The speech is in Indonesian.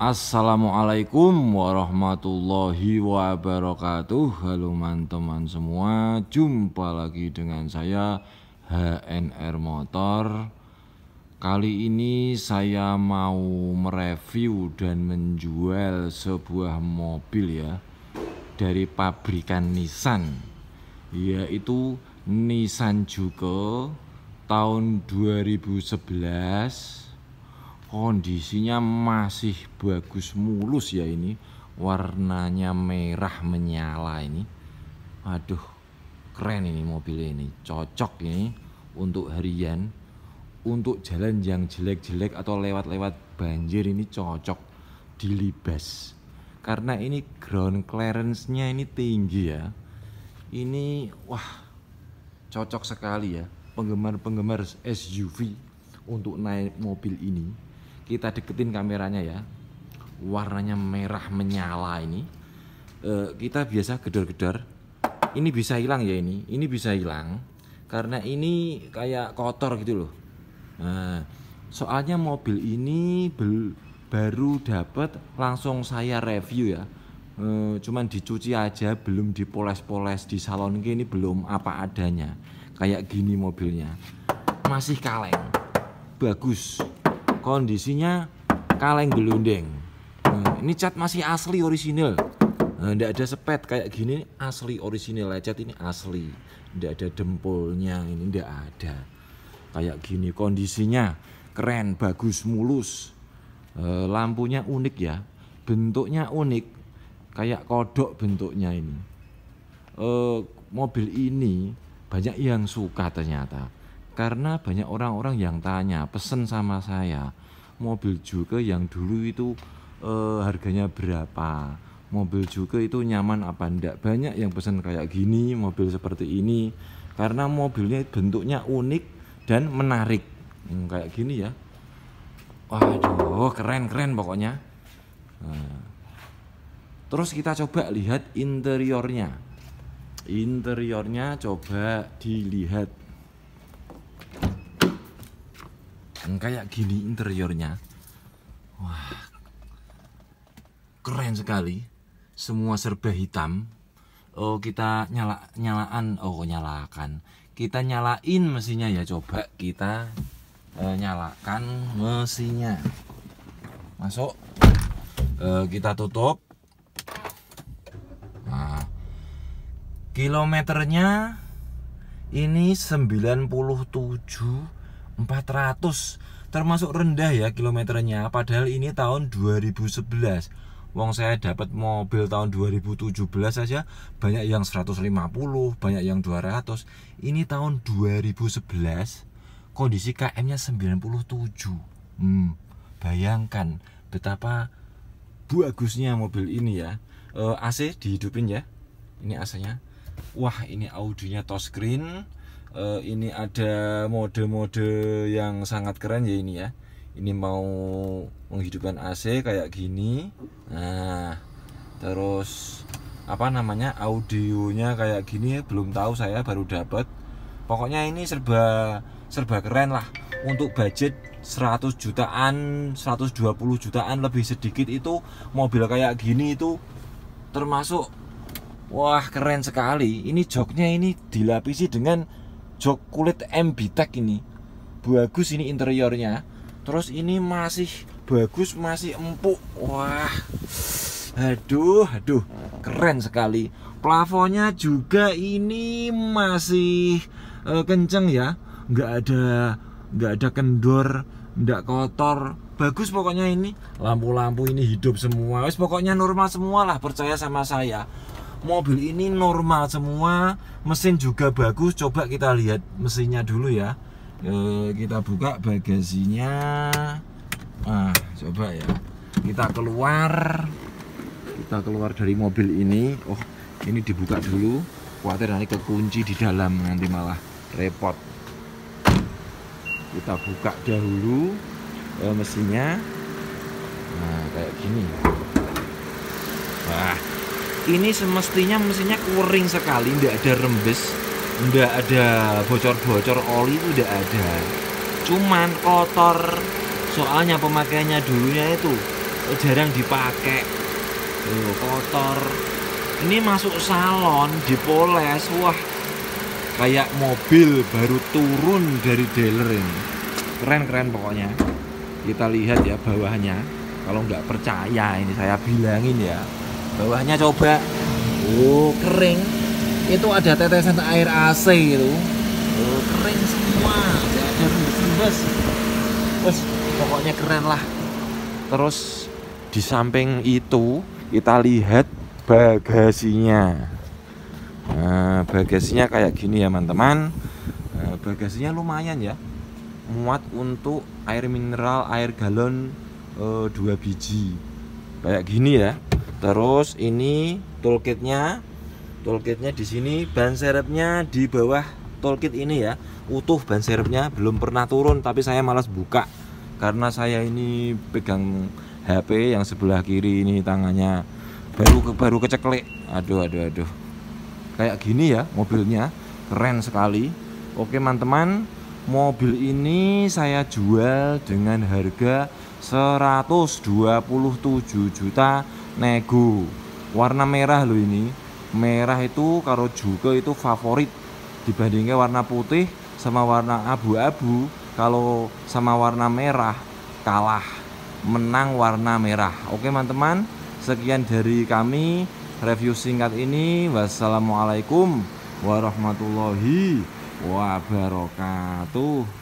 Assalamualaikum warahmatullahi wabarakatuh Halo teman-teman semua Jumpa lagi dengan saya HNR Motor Kali ini saya mau mereview dan menjual sebuah mobil ya Dari pabrikan Nissan Yaitu Nissan Juke tahun 2011 kondisinya masih bagus mulus ya ini warnanya merah menyala ini aduh keren ini mobil ini cocok ini untuk harian untuk jalan yang jelek-jelek atau lewat-lewat banjir ini cocok dilibas karena ini ground clearance nya ini tinggi ya ini wah cocok sekali ya penggemar-penggemar SUV untuk naik mobil ini kita deketin kameranya ya warnanya merah menyala ini e, kita biasa gedor-gedor ini bisa hilang ya ini ini bisa hilang karena ini kayak kotor gitu loh nah, soalnya mobil ini bel, baru dapat langsung saya review ya e, cuman dicuci aja belum dipoles-poles di salon ini belum apa adanya kayak gini mobilnya masih kaleng bagus kondisinya kaleng gelundeng nah, ini cat masih asli orisinil tidak nah, ada sepet kayak gini asli orisinil cat ini asli tidak ada dempulnya ini tidak ada kayak gini kondisinya keren bagus mulus eh, lampunya unik ya bentuknya unik kayak kodok bentuknya ini eh, mobil ini banyak yang suka ternyata karena banyak orang-orang yang tanya, pesen sama saya, mobil juga yang dulu itu eh, harganya berapa? Mobil juga itu nyaman apa enggak? Banyak yang pesen kayak gini, mobil seperti ini. Karena mobilnya bentuknya unik dan menarik. Hmm, kayak gini ya. Waduh, keren-keren pokoknya. Nah. Terus kita coba lihat interiornya. Interiornya coba dilihat. kayak gini interiornya wah keren sekali semua serba hitam oh kita nyala nyalaan oh nyalakan kita nyalain mesinnya ya coba kita uh, nyalakan mesinnya masuk uh, kita tutup nah kilometernya ini 97 400 termasuk rendah ya kilometernya padahal ini tahun 2011 Wong saya dapat mobil tahun 2017 saja banyak yang 150, banyak yang 200. Ini tahun 2011 kondisi KM-nya 97. Hmm, bayangkan betapa bagusnya mobil ini ya. E, eh, AC dihidupin ya. Ini AC-nya. Wah, ini audionya touchscreen uh, ini ada mode-mode yang sangat keren ya ini ya ini mau menghidupkan AC kayak gini nah terus apa namanya audionya kayak gini belum tahu saya baru dapat pokoknya ini serba serba keren lah untuk budget 100 jutaan 120 jutaan lebih sedikit itu mobil kayak gini itu termasuk wah keren sekali ini joknya ini dilapisi dengan jok kulit MB Tech ini bagus ini interiornya terus ini masih bagus masih empuk wah aduh aduh keren sekali plafonnya juga ini masih uh, kenceng ya nggak ada nggak ada kendor nggak kotor bagus pokoknya ini lampu-lampu ini hidup semua wes pokoknya normal semua lah percaya sama saya mobil ini normal semua mesin juga bagus coba kita lihat mesinnya dulu ya e, kita buka bagasinya ah coba ya kita keluar kita keluar dari mobil ini oh ini dibuka dulu khawatir nanti kekunci di dalam nanti malah repot kita buka dahulu e, mesinnya nah kayak gini wah ini semestinya mesinnya kering sekali tidak ada rembes tidak ada bocor-bocor oli itu tidak ada cuman kotor soalnya pemakaiannya dulunya itu jarang dipakai Loh, kotor ini masuk salon dipoles wah kayak mobil baru turun dari dealer ini keren-keren pokoknya kita lihat ya bawahnya kalau nggak percaya ini saya bilangin ya bawahnya coba oh kering itu ada tetesan air AC itu oh kering semua ada bus, bus, pokoknya keren lah terus di samping itu kita lihat bagasinya nah, bagasinya kayak gini ya teman-teman nah, bagasinya lumayan ya muat untuk air mineral air galon eh, 2 biji kayak gini ya terus ini toolkitnya toolkitnya di sini ban serepnya di bawah toolkit ini ya utuh ban serepnya belum pernah turun tapi saya malas buka karena saya ini pegang HP yang sebelah kiri ini tangannya baru baru keceklek. aduh aduh aduh kayak gini ya mobilnya keren sekali oke teman-teman mobil ini saya jual dengan harga 127 juta nego warna merah loh ini merah itu kalau juga itu favorit dibandingnya warna putih sama warna abu-abu kalau sama warna merah kalah menang warna merah oke teman-teman sekian dari kami review singkat ini wassalamualaikum warahmatullahi wabarakatuh